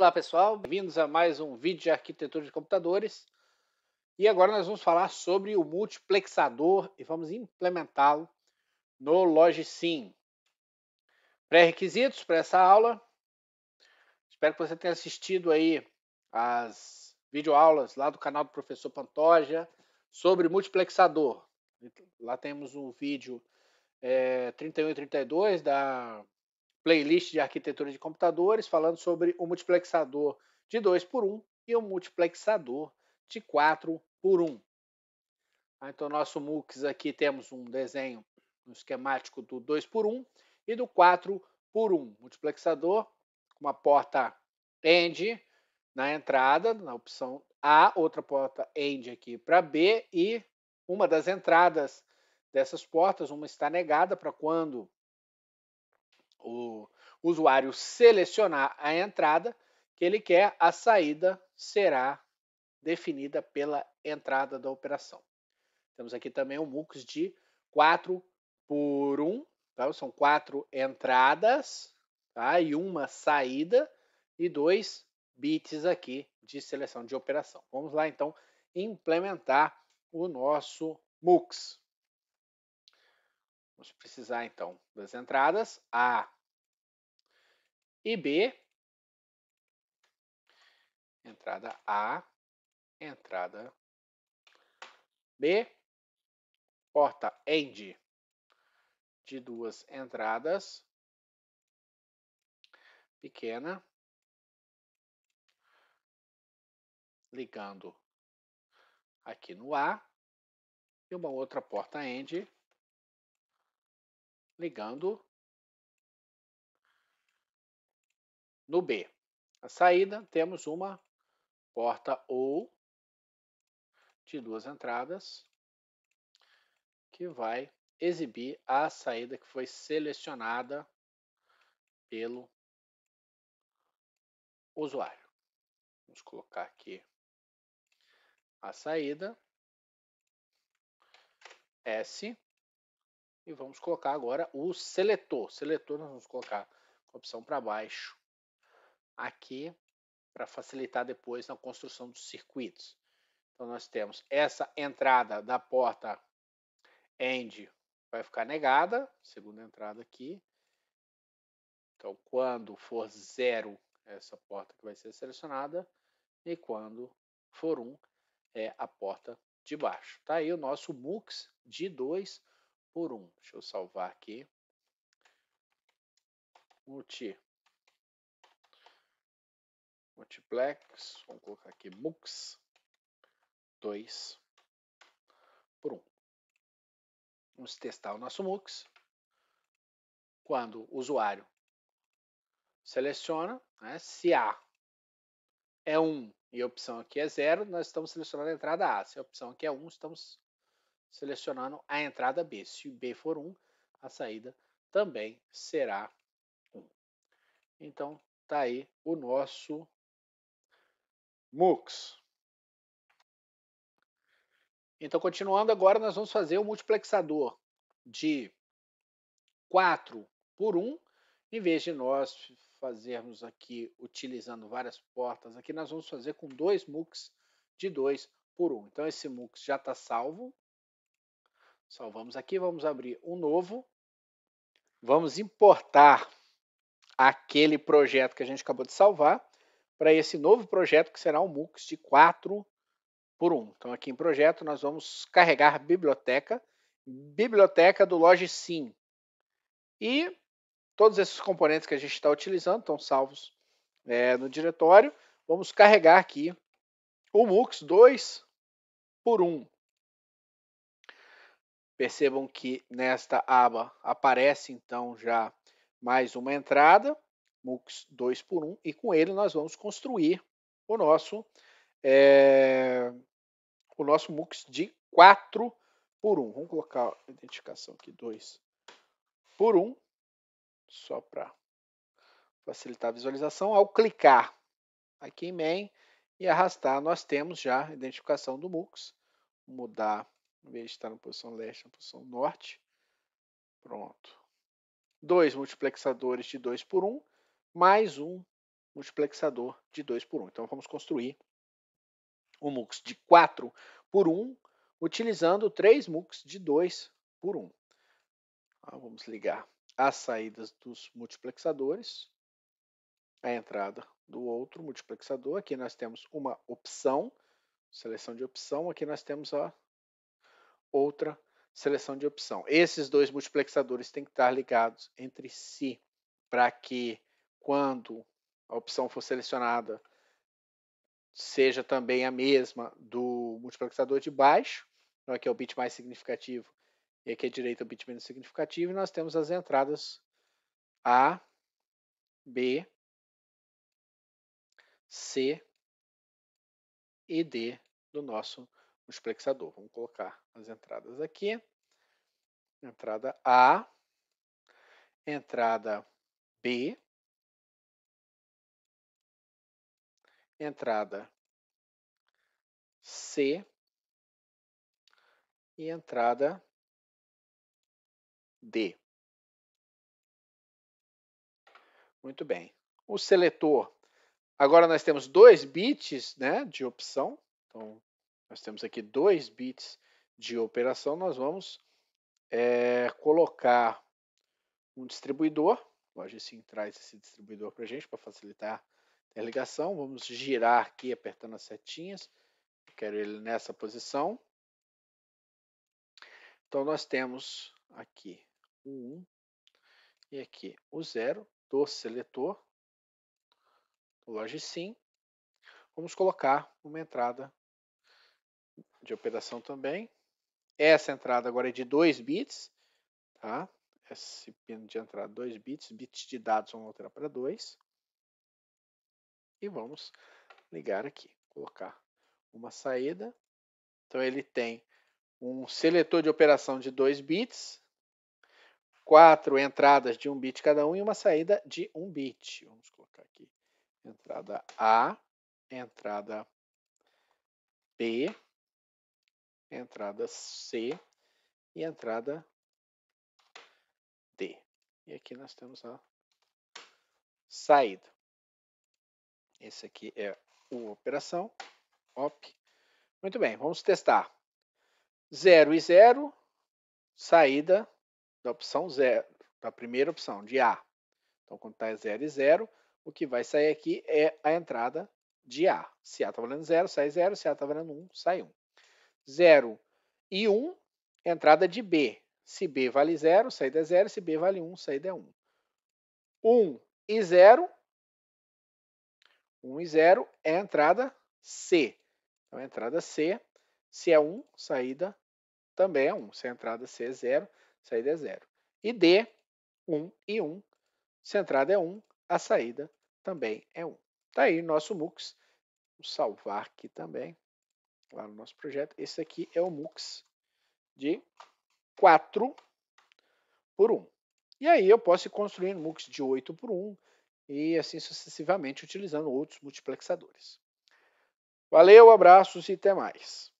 Olá pessoal, bem-vindos a mais um vídeo de arquitetura de computadores. E agora nós vamos falar sobre o multiplexador e vamos implementá-lo no Logisim. Pré-requisitos para essa aula. Espero que você tenha assistido aí as videoaulas lá do canal do professor Pantoja sobre multiplexador. Lá temos um vídeo é, eh, 31 e 32 da playlist de arquitetura de computadores, falando sobre o multiplexador de 2 por 1 e o multiplexador de 4 por 1. Ah, então, nosso MUX aqui temos um desenho no um esquemático do 2 por 1 e do 4 por 1. Multiplexador com uma porta AND na entrada, na opção A, outra porta AND aqui para B e uma das entradas dessas portas, uma está negada para quando o usuário selecionar a entrada que ele quer, a saída será definida pela entrada da operação. Temos aqui também um MUX de 4 por 1, tá? são quatro entradas tá? e uma saída e dois bits aqui de seleção de operação. Vamos lá então implementar o nosso MUX. Vamos precisar então das entradas A, e B, entrada A, entrada B, porta end de duas entradas, pequena, ligando aqui no A, e uma outra porta end ligando No B, a saída, temos uma porta ou de duas entradas que vai exibir a saída que foi selecionada pelo usuário. Vamos colocar aqui a saída S e vamos colocar agora o seletor. Seletor nós vamos colocar a opção para baixo aqui para facilitar depois na construção dos circuitos. Então nós temos essa entrada da porta end vai ficar negada, segunda entrada aqui. Então quando for zero essa porta que vai ser selecionada e quando for um é a porta de baixo. Tá aí o nosso MUX de 2 por 1. Um. Deixa eu salvar aqui. Multi multiplex, vamos colocar aqui mux 2 por 1. Vamos testar o nosso mux. Quando o usuário seleciona, né, se A é 1 e a opção aqui é 0, nós estamos selecionando a entrada A. Se a opção aqui é 1, estamos selecionando a entrada B. Se B for 1, a saída também será 1. Então, está aí o nosso MUX. Então, continuando agora, nós vamos fazer o multiplexador de 4 por 1. Em vez de nós fazermos aqui, utilizando várias portas aqui, nós vamos fazer com dois MUX de 2 por 1. Então, esse MUX já está salvo. Salvamos aqui, vamos abrir um novo. Vamos importar aquele projeto que a gente acabou de salvar para esse novo projeto que será um MUX de 4 por 1. Então, aqui em projeto, nós vamos carregar biblioteca, biblioteca do Sim E todos esses componentes que a gente está utilizando estão salvos é, no diretório. Vamos carregar aqui o MUX 2 por 1. Percebam que nesta aba aparece, então, já mais uma entrada. MOOCs 2 por 1 e com ele nós vamos construir o nosso é, o nosso MOOCs de 4 por 1. Vamos colocar a identificação aqui 2 por 1 só para facilitar a visualização. Ao clicar aqui em main e arrastar, nós temos já a identificação do MOOCs. Vou mudar, em vez de estar na posição leste, na posição norte. Pronto. Dois multiplexadores de 2 por 1. Um mais um multiplexador de 2 por 1. Um. Então vamos construir um MUX de 4 por 1, um, utilizando três MUX de 2 por 1. Um. Ah, vamos ligar as saídas dos multiplexadores, a entrada do outro multiplexador. Aqui nós temos uma opção, seleção de opção. Aqui nós temos a outra seleção de opção. Esses dois multiplexadores têm que estar ligados entre si para que quando a opção for selecionada, seja também a mesma do multiplexador de baixo, aqui né, é o bit mais significativo e aqui à direita é o bit menos significativo, e nós temos as entradas A, B, C e D do nosso multiplexador. Vamos colocar as entradas aqui. Entrada A, entrada B, entrada C e entrada D. Muito bem. O seletor. Agora nós temos dois bits né, de opção. Então, nós temos aqui dois bits de operação. Nós vamos é, colocar um distribuidor. O Logicin traz esse distribuidor para a gente para facilitar a ligação, vamos girar aqui apertando as setinhas. quero ele nessa posição. Então nós temos aqui o 1 e aqui o 0 do seletor, do sim. Vamos colocar uma entrada de operação também. Essa entrada agora é de 2 bits, tá? Esse pino de entrada 2 bits, bits de dados vão alterar para 2 e vamos ligar aqui, colocar uma saída. Então ele tem um seletor de operação de 2 bits, quatro entradas de 1 um bit cada um e uma saída de 1 um bit. Vamos colocar aqui entrada A, entrada B, entrada C e entrada D. E aqui nós temos a saída. Esse aqui é o operação, op. Muito bem, vamos testar. 0 e 0, saída da opção 0, da primeira opção, de A. Então, quando está 0 e 0, o que vai sair aqui é a entrada de A. Se A está valendo 0, sai 0. Se A está valendo 1, um, sai 1. Um. 0 e 1, um, entrada de B. Se B vale 0, saída é 0. Se B vale 1, saída é 1. 1 e 0, 1 e 0 é a entrada C. Então, a entrada C, se é 1, saída também é 1. Se a entrada C é 0, saída é 0. E D, 1 e 1. Se a entrada é 1, a saída também é 1. Está aí nosso MUX. Vou salvar aqui também, lá no nosso projeto. Esse aqui é o MUX de 4 por 1. E aí eu posso ir construindo MUX de 8 por 1, e assim sucessivamente utilizando outros multiplexadores. Valeu, abraços e até mais.